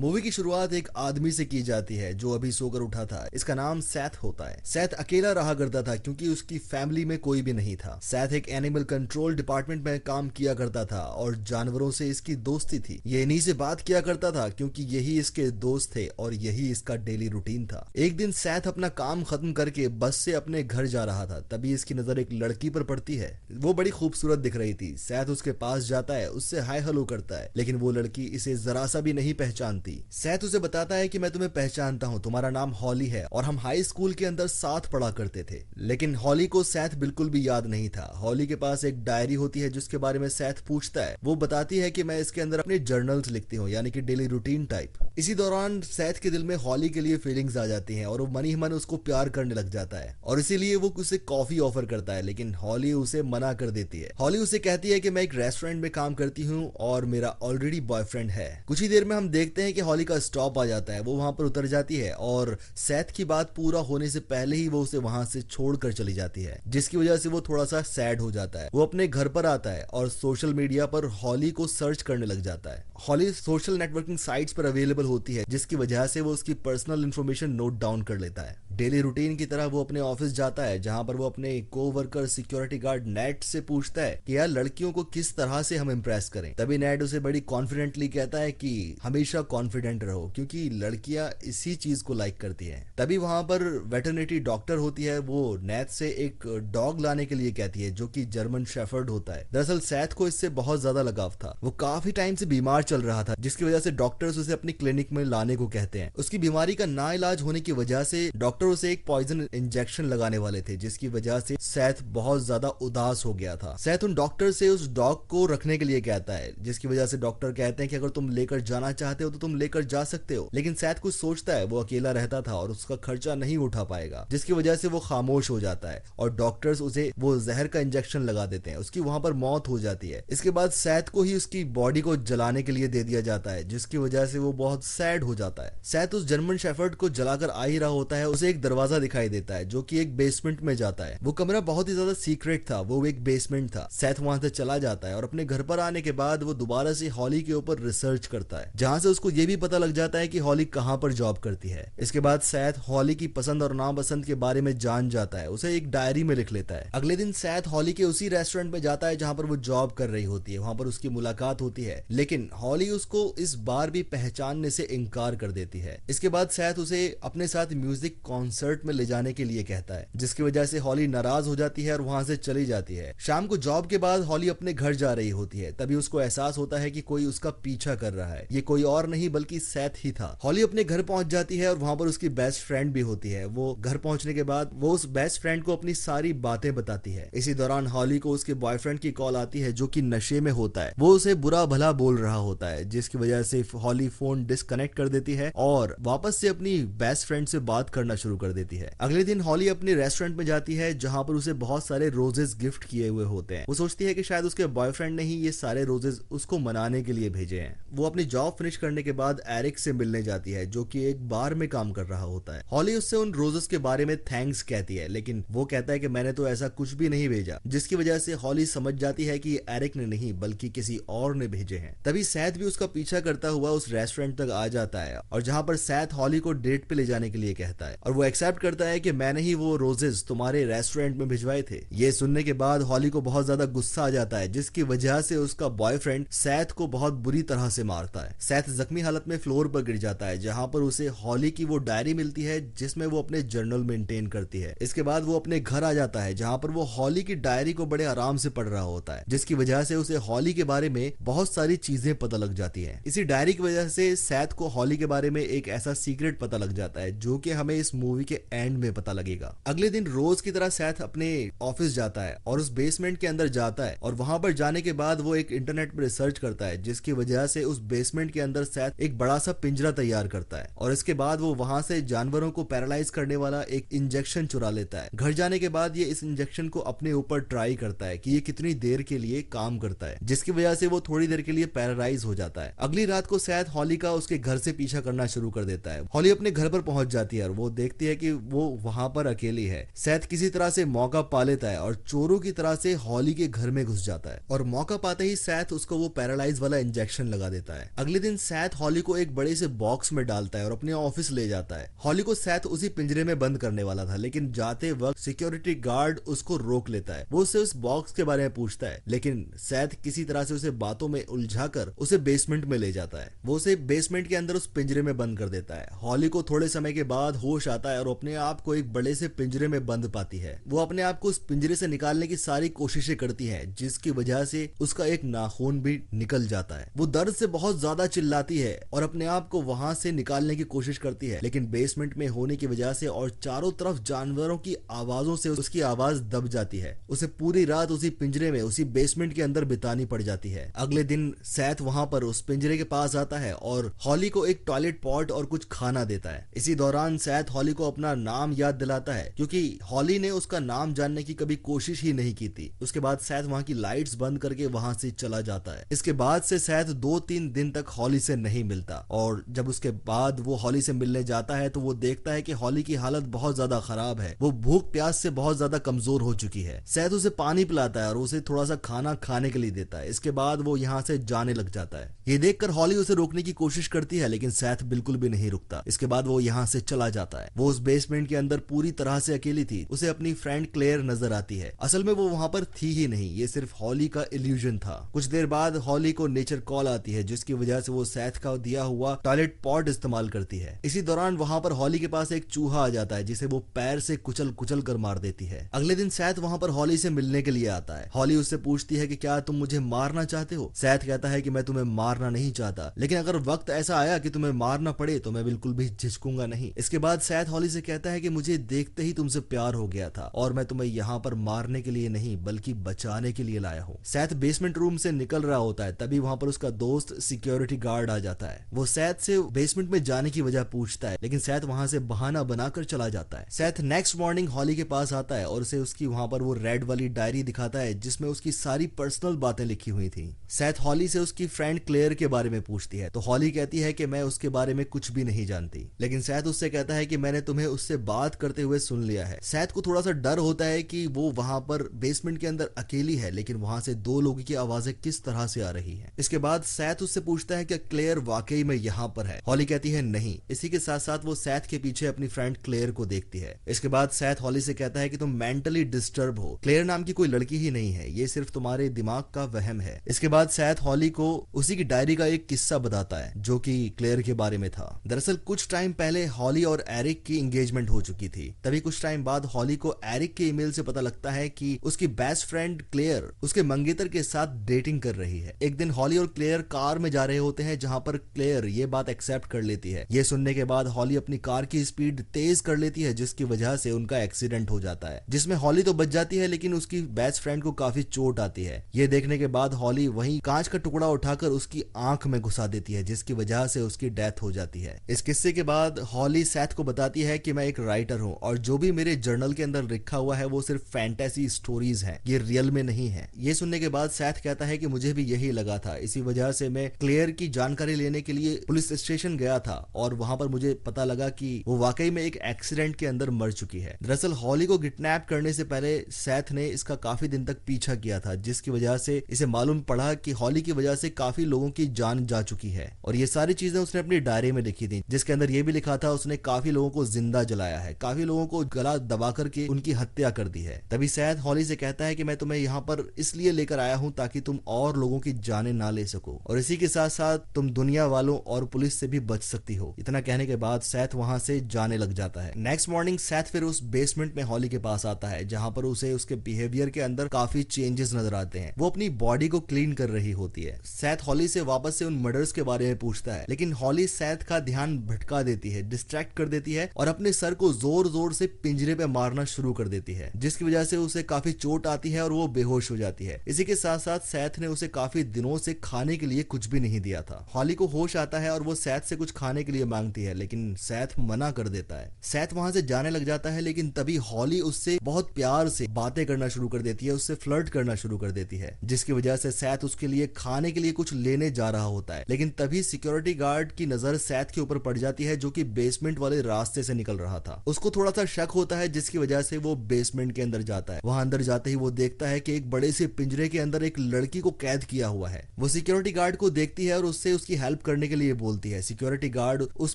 movie की शुरुआत एक आदमी से की जाती है जो अभी सोकर उठा था इसका नाम सैथ होता है सैथ अकेला रहा करता था क्योंकि उसकी फैमिली में कोई भी नहीं था सैथ एक एनिमल कंट्रोल डिपार्टमेंट में काम किया करता था और जानवरों से इसकी दोस्ती थी ये इन्हीं से बात किया करता था क्योंकि यही इसके दोस्त थे और यही इसका डेली रूटीन था एक दिन सैथ अपना काम खत्म करके बस से अपने घर जा रहा था तभी इसकी नजर एक लड़की पर पड़ती है वो बड़ी खूबसूरत दिख रही थी सैथ उसके पास जाता है उससे हाय हलो करता है लेकिन वो लड़की इसे जरा सा भी नहीं पहचानती दी सैथ उसे बताता है कि मैं तुम्हें पहचानता हूँ तुम्हारा नाम हॉली है और हम हाई स्कूल के अंदर साथ पढ़ा करते थे लेकिन हॉली को सैथ बिल्कुल भी याद नहीं था हॉली के पास एक डायरी होती है जिसके बारे में सैथ पूछता है वो बताती है कि मैं इसके अंदर अपने जर्नल्स लिखती हूँ यानी कि डेली रूटीन टाइप इसी दौरान सैथ के दिल में हॉली के लिए फीलिंग्स आ जाती है और वो मनी मन उसको प्यार करने लग जाता है और इसीलिए वो उसे कॉफी ऑफर करता है लेकिन हॉली उसे मना कर देती है हॉली उसे कहती है कि मैं एक रेस्टोरेंट में काम करती हूँ और मेरा ऑलरेडी बॉयफ्रेंड है कुछ ही देर में हम देखते हैं कि हॉली का स्टॉप आ जाता है वो वहां पर उतर जाती है और सैथ की बात पूरा होने से पहले ही वो उसे वहां से छोड़कर चली जाती है जिसकी वजह से वो थोड़ा सा सैड हो जाता है वो अपने घर पर आता है और सोशल मीडिया पर हॉली को सर्च करने लग जाता है हॉली सोशल नेटवर्किंग साइट्स पर अवेलेबल होती है जिसकी वजह से वो उसकी पर्सनल इन्फॉर्मेशन नोट डाउन कर लेता है डेली रूटीन की तरह वो अपने ऑफिस जाता है जहां पर वो अपने को वर्कर सिक्योरिटी गार्ड नेट से पूछता है कि यार लड़कियों को किस तरह से हम इम्प्रेस करें तभी नेट उसे बड़ी कॉन्फिडेंटली कहता है कि हमेशा कॉन्फिडेंट कॉन्फिडेंट रहो क्योंकि लड़कियां इसी चीज को लाइक करती हैं तभी वहां पर वेटरनिटी डॉक्टर होती है वो नैथ से एक डॉग लाने के लिए कहती है जो कि जर्मन शेफर्ड होता है दरअसल सैथ को इससे बहुत ज्यादा लगाव था वो काफी टाइम से बीमार चल रहा था जिसकी वजह से डॉक्टर्स उसे अपनी क्लिनिक में लाने को कहते हैं उसकी बीमारी का ना इलाज होने की वजह से डॉक्टर उसे एक पॉइजन इंजेक्शन लगाने वाले थे जिसकी वजह से सैथ बहुत ज्यादा उदास हो गया था सैथ उन डॉक्टर से उस डॉग को रखने के लिए कहता है जिसकी वजह से डॉक्टर कहते हैं कि अगर तुम लेकर जाना चाहते हो तो तुम लेकर जा सकते हो लेकिन शायद कुछ सोचता है वो अकेला रहता था और उसका खर्चा नहीं उठा पाएगा जिसकी वजह से वो खामोश हो जाता है और डॉक्टर्स उसे वो जहर का इंजेक्शन लगा देते हैं उसकी वहां पर मौत हो जाती है इसके बाद सैद को ही उसकी बॉडी को जलाने के लिए दे दिया जाता है जिसकी वजह से वो बहुत सैड हो जाता है सैद उस जर्मन शेफर्ड को जलाकर आ ही रहा होता है उसे एक दरवाजा दिखाई देता है जो की एक बेसमेंट में जाता है वो कमरा बहुत ही ज्यादा सीक्रेट था वो एक बेसमेंट था सैथ वहां से चला जाता है और अपने घर पर आने के बाद वो दोबारा से हॉली के ऊपर रिसर्च करता है जहां से उसको ये भी पता लग जाता है कि हॉली कहाँ पर जॉब करती है इसके बाद सैथ हॉली की पसंद और नापसंद के बारे में जान जाता है उसे एक डायरी में लिख लेता है अगले दिन सैथ हॉली के उसी रेस्टोरेंट में जाता है जहाँ पर वो जॉब कर रही होती है वहाँ पर उसकी मुलाकात होती है लेकिन हॉली उसको इस बार भी पहचानने से इनकार कर देती है इसके बाद सैथ उसे अपने साथ म्यूजिक कॉन्सर्ट में ले जाने के लिए कहता है जिसकी वजह से हॉली नाराज हो जाती है और वहाँ से चली जाती है शाम को जॉब के बाद हॉली अपने घर जा रही होती है तभी उसको एहसास होता है की कोई उसका पीछा कर रहा है ये कोई और नहीं नहीं बल्कि सैथ ही था हॉली अपने घर पहुंच जाती है और वहां पर उसकी बेस्ट फ्रेंड भी होती है वो घर पहुंचने के बाद वो उस बेस्ट फ्रेंड को अपनी सारी बातें बताती है इसी दौरान हॉली को उसके बॉयफ्रेंड की कॉल आती है जो की नशे में होता है वो उसे बुरा भला बोल रहा होता है जिसकी वजह से हॉली फोन डिस्कनेक्ट कर देती है और वापस से अपनी बेस्ट फ्रेंड से बात करना शुरू कर देती है अगले दिन हॉली अपने रेस्टोरेंट में जाती है जहां पर उसे बहुत सारे रोजेस गिफ्ट किए हुए होते हैं वो सोचती है कि शायद उसके बॉयफ्रेंड ने ही ये सारे रोजेस उसको मनाने के लिए भेजे हैं वो अपनी जॉब फिनिश करने के बाद एरिक से मिलने जाती है जो कि एक बार में काम कर रहा होता है हॉली उससे उन रोजेस के बारे में थैंक्स कहती है लेकिन वो कहता है कि मैंने तो ऐसा कुछ भी नहीं भेजा जिसकी वजह से हॉली समझ जाती है कि एरिक ने नहीं बल्कि किसी और ने भेजे हैं तभी सैथ भी उसका पीछा करता हुआ उस रेस्टोरेंट तक आ जाता है और जहाँ पर सैथ हॉली को डेट पे ले जाने के लिए कहता है और वो एक्सेप्ट करता है की मैंने ही वो रोजेस तुम्हारे रेस्टोरेंट में भिजवाए थे ये सुनने के बाद हॉली को बहुत ज्यादा गुस्सा आ जाता है जिसकी वजह से उसका बॉयफ्रेंड सैथ को बहुत बुरी तरह से मारता है सैथ जख्मी हालत में फ्लोर पर गिर जाता है जहां पर उसे हॉली की वो डायरी मिलती है जिसमें वो अपने जर्नल मेंटेन करती है इसके बाद वो अपने घर आ जाता है जहां पर वो हॉली की डायरी को बड़े आराम से पढ़ रहा होता है जिसकी वजह से उसे हॉली के बारे में बहुत सारी चीजें पता लग जाती है इसी डायरी की वजह से सैथ को हॉली के बारे में एक ऐसा सीक्रेट पता लग जाता है जो कि हमें इस मूवी के एंड में पता लगेगा अगले दिन रोज की तरह सैथ अपने ऑफिस जाता है और उस बेसमेंट के अंदर जाता है और वहां पर जाने के बाद वो एक इंटरनेट पर रिसर्च करता है जिसकी वजह से उस बेसमेंट के अंदर सैथ एक बड़ा सा पिंजरा तैयार करता है और इसके बाद वो वहां से जानवरों को पैरालाइज करने वाला एक इंजेक्शन चुरा लेता है घर जाने के बाद ये इस इंजेक्शन को अपने ऊपर ट्राई करता है कि ये कितनी देर के लिए काम करता है जिसकी वजह से वो थोड़ी देर के लिए पैरालाइज हो जाता है अगली रात को शायद हॉली का उसके घर से पीछा करना शुरू कर देता है हॉली अपने घर पर पहुंच जाती है और वो देखती है कि वो वहां पर अकेली है शायद किसी तरह से मौका पा लेता है और चोरों की तरह से हॉली के घर में घुस जाता है और मौका पाते ही सैथ उसको वो पैरालाइज वाला इंजेक्शन लगा देता है अगले दिन सैथ हॉली को एक बड़े से बॉक्स में डालता है और अपने ऑफिस ले जाता है हॉली को सैथ उसी पिंजरे में बंद करने वाला था लेकिन जाते वक्त सिक्योरिटी गार्ड उसको रोक लेता है वो उसे उस बॉक्स के बारे में पूछता है लेकिन सैथ किसी तरह से उसे बातों में उलझा कर उसे बेसमेंट में ले जाता है वो उसे बेसमेंट के अंदर उस पिंजरे में बंद कर देता है हॉली को थोड़े समय के बाद होश आता है और अपने आप को एक बड़े से पिंजरे में बंद पाती है वो अपने आप को उस पिंजरे से निकालने की सारी कोशिशें करती है जिसकी वजह से उसका एक नाखून भी निकल जाता है वो दर्द से बहुत ज्यादा चिल्लाती है है और अपने आप को वहां से निकालने की कोशिश करती है लेकिन बेसमेंट में होने की वजह से और चारों तरफ जानवरों की आवाजों से उसकी आवाज दब जाती है उसे पूरी रात उसी पिंजरे में उसी बेसमेंट के अंदर बितानी पड़ जाती है अगले दिन सैथ वहां पर उस पिंजरे के पास आता है और हॉली को एक टॉयलेट पॉट और कुछ खाना देता है इसी दौरान सैथ हॉली को अपना नाम याद दिलाता है क्योंकि हॉली ने उसका नाम जानने की कभी कोशिश ही नहीं की थी उसके बाद सैथ वहां की लाइट्स बंद करके वहां से चला जाता है इसके बाद से सैथ दो तीन दिन तक हॉली से नहीं नहीं मिलता और जब उसके बाद वो हॉली से मिलने जाता है तो वो देखता है कि हॉली की हालत बहुत ज्यादा खराब है वो भूख प्यास से बहुत ज्यादा कमजोर हो चुकी है सैद उसे पानी पिलाता है और उसे थोड़ा सा खाना खाने के लिए देता है इसके बाद वो यहाँ से जाने लग जाता है ये देखकर हॉली उसे रोकने की कोशिश करती है लेकिन सैथ बिल्कुल भी नहीं रुकता इसके बाद वो यहाँ से चला जाता है वो उस बेसमेंट के अंदर पूरी तरह से अकेली थी उसे अपनी फ्रेंड क्लेयर नजर आती है असल में वो वहां पर थी ही नहीं ये सिर्फ हॉली का इल्यूजन था कुछ देर बाद हॉली को नेचर कॉल आती है जिसकी वजह से वो सैथ का दिया हुआ टॉयलेट पॉट इस्तेमाल करती है इसी दौरान वहाँ पर हॉली के पास एक चूहा आ जाता है जिसे वो पैर से कुचल कुचल कर मार देती है अगले दिन सैथ वहाँ पर हॉली से मिलने के लिए आता है हॉली उससे पूछती है की क्या तुम मुझे मारना चाहते हो सैथ कहता है की मैं तुम्हें मारना नहीं चाहता लेकिन अगर वक्त ऐसा आया की तुम्हें मारना पड़े तो मैं बिल्कुल भी झिझकूंगा नहीं इसके बाद सैथ हॉली से कहता है की मुझे देखते ही तुमसे प्यार हो गया था और मैं तुम्हें यहाँ पर मारने के लिए नहीं बल्कि बचाने के लिए लाया हूँ सैथ बेसमेंट रूम से निकल रहा होता है तभी वहाँ पर उसका दोस्त सिक्योरिटी गार्ड आ जाता जाता है वो सैथ से बेसमेंट में जाने की वजह पूछता है लेकिन सैथ वहां से बहाना बनाकर चला जाता है सैथ नेक्स्ट मॉर्निंग हॉली के पास आता है और उसे उसकी वहां पर वो रेड वाली डायरी दिखाता है जिसमें उसकी सारी पर्सनल बातें लिखी हुई थी सैथ हॉली से उसकी फ्रेंड क्लेयर के बारे में पूछती है तो हॉली कहती है कि मैं उसके बारे में कुछ भी नहीं जानती लेकिन सैथ उससे कहता है कि मैंने तुम्हें उससे बात करते हुए सुन लिया है सैथ को थोड़ा सा डर होता है कि वो वहां पर बेसमेंट के अंदर अकेली है लेकिन वहां से दो लोगों की आवाजें किस तरह से आ रही है इसके बाद सैथ उससे पूछता है कि क्लेयर वाकई में यहाँ पर है हॉली कहती है नहीं इसी के साथ साथ वो सैथ के पीछे अपनी फ्रेंड क्लेयर को देखती है इसके बाद सैथ हॉली से कहता है कि तुम मेंटली डिस्टर्ब हो क्लेयर नाम की कोई लड़की ही नहीं है ये सिर्फ तुम्हारे दिमाग का वहम है इसके बाद सैथ हॉली को उसी की डायरी का एक किस्सा बताता है जो की क्लेयर के बारे में था दरअसल कुछ टाइम पहले हॉली और एरिक की एंगेजमेंट हो चुकी थी तभी कुछ टाइम बाद हॉली को एरिक के ईमेल से पता लगता है कि उसकी बेस्ट फ्रेंड क्लेयर उसके मंगेतर के साथ डेटिंग कर रही है एक दिन हॉली और क्लेयर कार में जा रहे होते हैं जहां पर और क्लेयर ये बात एक्सेप्ट कर लेती है ये सुनने के बाद हॉली अपनी कार की स्पीड तेज कर लेती है जिसकी वजह से उनका एक्सीडेंट हो जाता है जिसमें हॉली तो बच जाती है लेकिन उसकी बेस्ट फ्रेंड को काफी चोट आती है ये देखने के बाद हॉली वही कांच का टुकड़ा उठाकर उसकी आंख में घुसा देती है जिसकी वजह से उसकी डेथ हो जाती है इस किस्से के बाद हॉली सैथ को बताती है कि मैं एक राइटर हूँ और जो भी मेरे जर्नल के अंदर लिखा हुआ है वो सिर्फ फैंटेसी स्टोरीज है ये रियल में नहीं है ये सुनने के बाद सेथ कहता है कि मुझे भी यही लगा था इसी वजह से मैं क्लेयर की जानकारी लेने के लिए पुलिस स्टेशन गया था और वहां पर मुझे पता लगा कि वो वाकई में एक एक्सीडेंट के अंदर मर चुकी है दरअसल हॉली को किडनैप करने से पहले सैथ ने इसका काफी दिन तक पीछा किया था जिसकी वजह से इसे मालूम पड़ा कि हॉली की वजह से काफी लोगों की जान जा चुकी है और ये सारी चीजें उसने अपनी डायरी में लिखी थी जिसके अंदर ये भी लिखा था उसने काफी लोगों को जिंदा जलाया है काफी लोगों को गला दबा करके उनकी हत्या कर दी है तभी सैथ हॉली से कहता है कि मैं तुम्हें यहाँ पर इसलिए लेकर आया हूँ ताकि तुम और लोगों की जाने ना ले सको और इसी के साथ साथ तुम दुनिया दुनिया वालों और पुलिस से भी बच सकती हो इतना कहने के बाद सैथ वहां से जाने लग जाता है नेक्स्ट मॉर्निंग सैथ फिर उस बेसमेंट में हॉली के पास आता है जहां पर उसे उसके बिहेवियर के अंदर काफी चेंजेस नजर आते हैं वो अपनी बॉडी को क्लीन कर रही होती है सैथ हॉली से वापस से उन मर्डर्स के बारे में पूछता है लेकिन हॉली सैथ का ध्यान भटका देती है डिस्ट्रैक्ट कर देती है और अपने सर को जोर जोर से पिंजरे पे मारना शुरू कर देती है जिसकी वजह से उसे काफी चोट आती है और वो बेहोश हो जाती है इसी के साथ साथ सैथ ने उसे काफी दिनों से खाने के लिए कुछ भी नहीं दिया था हॉली को होश आता है और वो सैथ से कुछ खाने के लिए मांगती है लेकिन सैथ मना कर देता है सैथ वहां से जाने लग जाता है लेकिन तभी हॉली उससे बहुत प्यार से बातें करना शुरू कर देती है उससे फ्लर्ट करना शुरू कर देती है जिसकी वजह से सैथ उसके लिए खाने के लिए कुछ लेने जा रहा होता है लेकिन तभी सिक्योरिटी गार्ड की नजर सैथ के ऊपर पड़ जाती है जो की बेसमेंट वाले रास्ते से निकल रहा था उसको थोड़ा सा शक होता है जिसकी वजह से वो बेसमेंट के अंदर जाता है वहां अंदर जाते ही वो देखता है कि एक बड़े से पिंजरे के अंदर एक लड़की को कैद किया हुआ है वो सिक्योरिटी गार्ड को देखती है और उससे उसकी हेल्प हेल्प करने के लिए बोलती है सिक्योरिटी गार्ड उस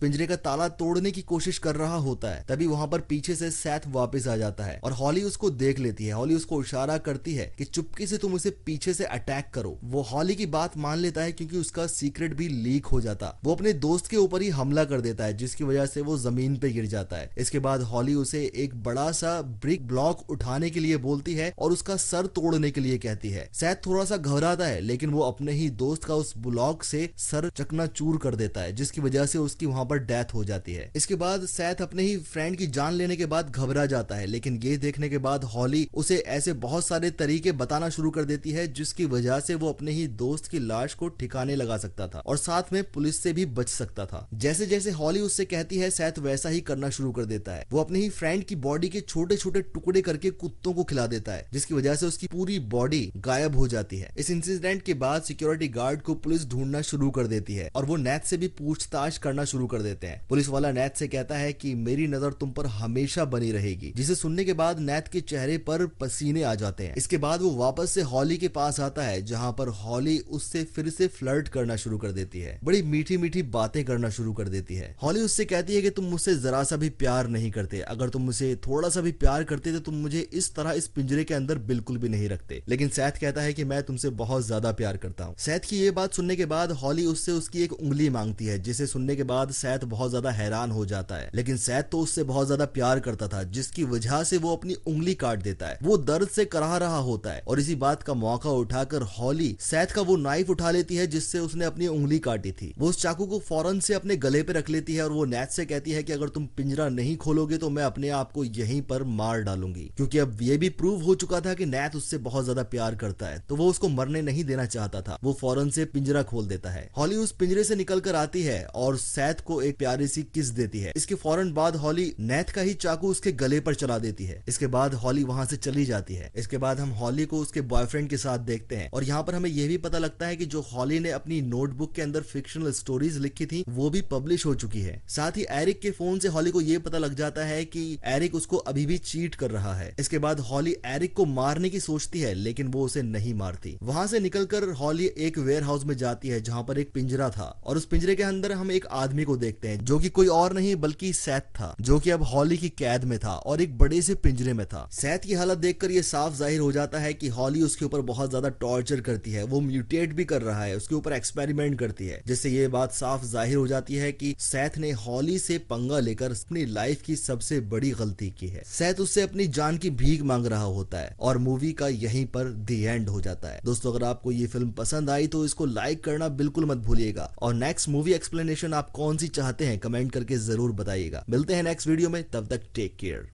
पिंजरे का ताला तोड़ने की कोशिश कर रहा होता है तभी वहाँ पर पीछे से सैथ वापस आ जाता है और हॉली उसको देख लेती है हॉली उसको इशारा करती है कि चुपके से तुम उसे पीछे से अटैक करो वो हॉली की बात मान लेता है क्योंकि उसका सीक्रेट भी लीक हो जाता वो अपने दोस्त के ऊपर ही हमला कर देता है जिसकी वजह से वो जमीन पे गिर जाता है इसके बाद हॉली उसे एक बड़ा सा ब्रिक ब्लॉक उठाने के लिए बोलती है और उसका सर तोड़ने के लिए कहती है सैथ थोड़ा सा घबराता है लेकिन वो अपने ही दोस्त का उस ब्लॉक से सर चूर कर देता है जिसकी वजह से उसकी वहां पर डेथ हो जाती है इसके बाद सैथ अपने ही फ्रेंड की जान लेने के बाद घबरा जाता है लेकिन ये देखने के बाद हॉली उसे ऐसे बहुत सारे तरीके बताना शुरू कर देती है जिसकी वजह से वो अपने ही दोस्त की लाश को ठिकाने लगा सकता था और साथ में पुलिस से भी बच सकता था जैसे जैसे हॉली उससे कहती है सैथ वैसा ही करना शुरू कर देता है वो अपने ही फ्रेंड की बॉडी के छोटे छोटे टुकड़े करके कुत्तों को खिला देता है जिसकी वजह से उसकी पूरी बॉडी गायब हो जाती है इस इंसिडेंट के बाद सिक्योरिटी गार्ड को पुलिस ढूंढना शुरू कर देती देती है और वो नैत से भी पूछताछ करना शुरू कर देते हैं पुलिस वाला नैत से कहता है कि मेरी नजर तुम पर हमेशा बनी रहेगी जिसे सुनने के बाद नैत के चेहरे पर पसीने आ जाते हैं इसके बाद वो वापस से हॉली के पास आता है जहाँ पर हॉली उससे फिर से फ्लर्ट करना शुरू कर देती है बड़ी मीठी मीठी बातें करना शुरू कर देती है हॉली उससे कहती है कि तुम मुझसे जरा सा भी प्यार नहीं करते अगर तुम मुझसे थोड़ा सा भी प्यार करते तो तुम मुझे इस तरह इस पिंजरे के अंदर बिल्कुल भी नहीं रखते लेकिन सैथ कहता है कि मैं तुमसे बहुत ज्यादा प्यार करता हूँ सैथ की ये बात सुनने के बाद हॉली उससे उसकी एक उंगली मांगती है जिसे सुनने के बाद सैद बहुत ज्यादा हैरान हो जाता है लेकिन सैद तो उससे बहुत ज्यादा प्यार करता था जिसकी वजह से वो अपनी उंगली काट देता है वो दर्द से कराह रहा होता है और इसी बात का मौका उठाकर हॉली सैद का वो नाइफ उठा लेती है जिससे उसने अपनी उंगली काटी थी वो उस चाकू को फौरन से अपने गले पे रख लेती है और वो नैथ से कहती है कि अगर तुम पिंजरा नहीं खोलोगे तो मैं अपने आप को यहीं पर मार डालूंगी क्योंकि अब ये भी प्रूव हो चुका था कि नैथ उससे बहुत ज्यादा प्यार करता है तो वो उसको मरने नहीं देना चाहता था वो फौरन से पिंजरा खोल देता है हॉली उस पिंजरे से निकल कर आती है और सैथ को एक प्यारी सी किस देती है इसके फौरन बाद हॉली नैथ का ही चाकू उसके गले पर चला देती है इसके बाद हॉली वहां से चली जाती है इसके बाद हम हॉली को उसके बॉयफ्रेंड के साथ देखते हैं और यहाँ पर हमें यह भी पता लगता है की जो हॉली ने अपनी नोटबुक के अंदर फिक्शनल स्टोरीज लिखी थी वो भी पब्लिश हो चुकी है साथ ही एरिक के फोन से हॉली को ये पता लग जाता है की एरिक उसको अभी भी चीट कर रहा है इसके बाद हॉली एरिक को मारने की सोचती है लेकिन वो उसे नहीं मारती वहां से निकलकर हॉली एक वेयर हाउस में जाती है जहाँ पर एक पिंजरा पिंजरा था और उस पिंजरे के अंदर हम एक आदमी को देखते हैं जो कि कोई और नहीं बल्कि सैथ था जो कि अब हॉली की कैद में था और एक बड़े से पिंजरे में था सैथ की हालत देखकर यह साफ जाहिर हो जाता है कि हॉली उसके ऊपर बहुत ज्यादा टॉर्चर करती है वो म्यूटेट भी कर रहा है उसके ऊपर एक्सपेरिमेंट करती है जिससे ये बात साफ जाहिर हो जाती है की सैथ ने हॉली से पंगा लेकर अपनी लाइफ की सबसे बड़ी गलती की है सैथ उससे अपनी जान की भीख मांग रहा होता है और मूवी का यहीं पर दी एंड हो जाता है दोस्तों अगर आपको ये फिल्म पसंद आई तो इसको लाइक करना बिल्कुल मत भूलिए देगा और नेक्स्ट मूवी एक्सप्लेनेशन आप कौन सी चाहते हैं कमेंट करके जरूर बताइएगा मिलते हैं नेक्स्ट वीडियो में तब तक टेक केयर